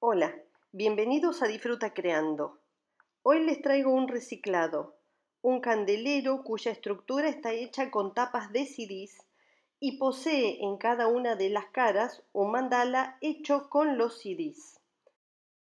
Hola, bienvenidos a Disfruta Creando. Hoy les traigo un reciclado, un candelero cuya estructura está hecha con tapas de CDs y posee en cada una de las caras un mandala hecho con los CDs.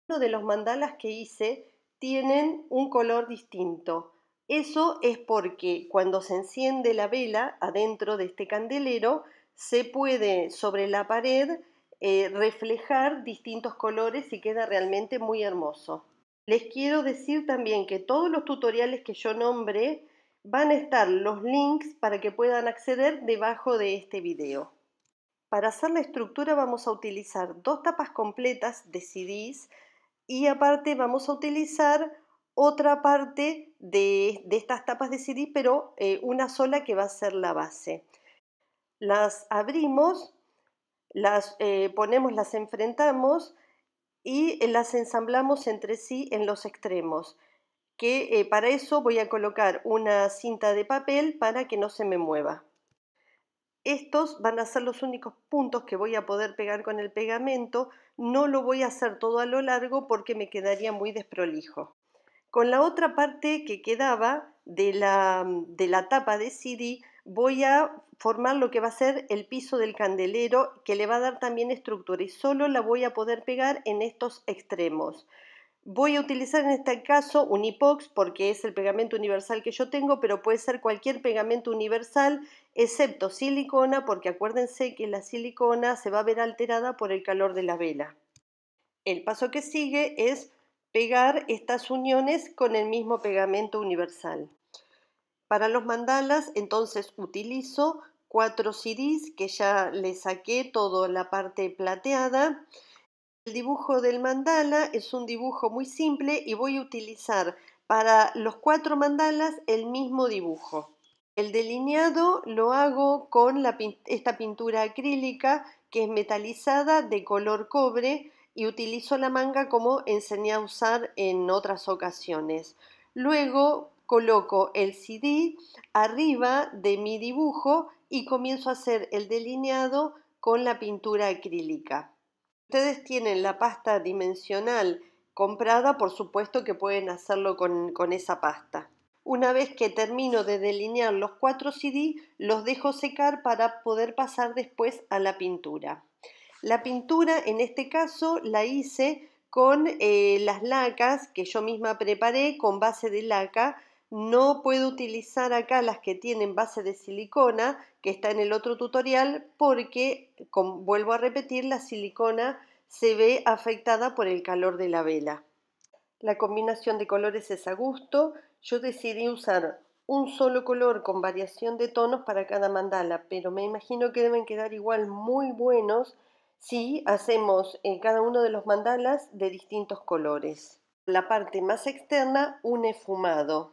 Uno de los mandalas que hice tienen un color distinto. Eso es porque cuando se enciende la vela adentro de este candelero, se puede sobre la pared eh, reflejar distintos colores y queda realmente muy hermoso. Les quiero decir también que todos los tutoriales que yo nombre van a estar los links para que puedan acceder debajo de este video. Para hacer la estructura vamos a utilizar dos tapas completas de CDs y aparte vamos a utilizar otra parte de, estas tapas de CD's pero eh, una sola que va a ser la base. Las abrimos las eh, ponemos, las enfrentamos y eh, las ensamblamos entre sí en los extremos, que eh, para eso voy a colocar una cinta de papel para que no se me mueva. Estos van a ser los únicos puntos que voy a poder pegar con el pegamento. No lo voy a hacer todo a lo largo porque me quedaría muy desprolijo. Con la otra parte que quedaba de la, de la tapa de CD voy a formar lo que va a ser el piso del candelero que le va a dar también estructura y solo la voy a poder pegar en estos extremos. Voy a utilizar en este caso un epox porque es el pegamento universal que yo tengo, pero puede ser cualquier pegamento universal excepto silicona porque acuérdense que la silicona se va a ver alterada por el calor de la vela. El paso que sigue es pegar estas uniones con el mismo pegamento universal. Para los mandalas entonces utilizo cuatro CDs que ya le saqué toda la parte plateada. El dibujo del mandala es un dibujo muy simple y voy a utilizar para los cuatro mandalas el mismo dibujo. El delineado lo hago con esta pintura acrílica que es metalizada de color cobre y utilizo la manga como enseñé a usar en otras ocasiones. Luego coloco el CD arriba de mi dibujo y comienzo a hacer el delineado con la pintura acrílica. Ustedes tienen la pasta dimensional comprada, por supuesto que pueden hacerlo con, esa pasta. Una vez que termino de delinear los cuatro CD, los dejo secar para poder pasar después a la pintura. La pintura en este caso la hice con eh, las lacas que yo misma preparé con base de laca no puedo utilizar acá las que tienen base de silicona, que está en el otro tutorial, porque, como vuelvo a repetir, la silicona se ve afectada por el calor de la vela. La combinación de colores es a gusto. Yo decidí usar un solo color con variación de tonos para cada mandala, pero me imagino que deben quedar igual muy buenos si hacemos en eh, cada uno de los mandalas de distintos colores. La parte más externa un efumado.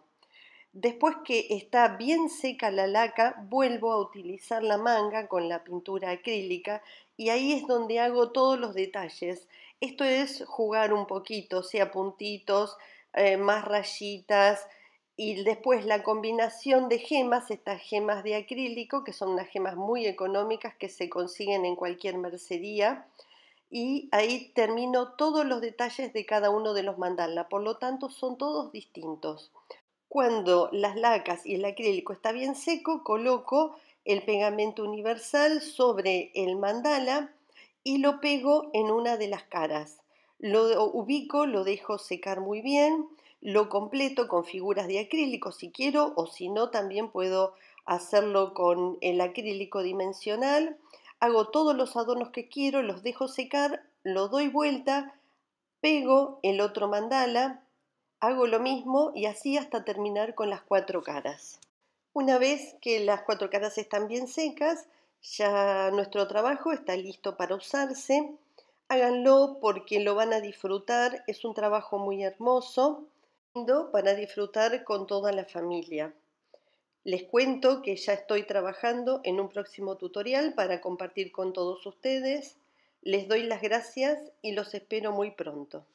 Después que está bien seca la laca, vuelvo a utilizar la manga con la pintura acrílica y ahí es donde hago todos los detalles. Esto es jugar un poquito, sea puntitos, eh, más rayitas y después la combinación de gemas, estas gemas de acrílico, que son unas gemas muy económicas que se consiguen en cualquier mercería. Y ahí termino todos los detalles de cada uno de los mandala, por lo tanto son todos distintos. Cuando las lacas y el acrílico está bien seco, coloco el pegamento universal sobre el mandala y lo pego en una de las caras. Lo ubico, lo dejo secar muy bien, lo completo con figuras de acrílico si quiero o si no también puedo hacerlo con el acrílico dimensional. Hago todos los adornos que quiero, los dejo secar, lo doy vuelta, pego el otro mandala Hago lo mismo y así hasta terminar con las cuatro caras. Una vez que las cuatro caras están bien secas, ya nuestro trabajo está listo para usarse. Háganlo porque lo van a disfrutar. Es un trabajo muy hermoso para disfrutar con toda la familia. Les cuento que ya estoy trabajando en un próximo tutorial para compartir con todos ustedes. Les doy las gracias y los espero muy pronto.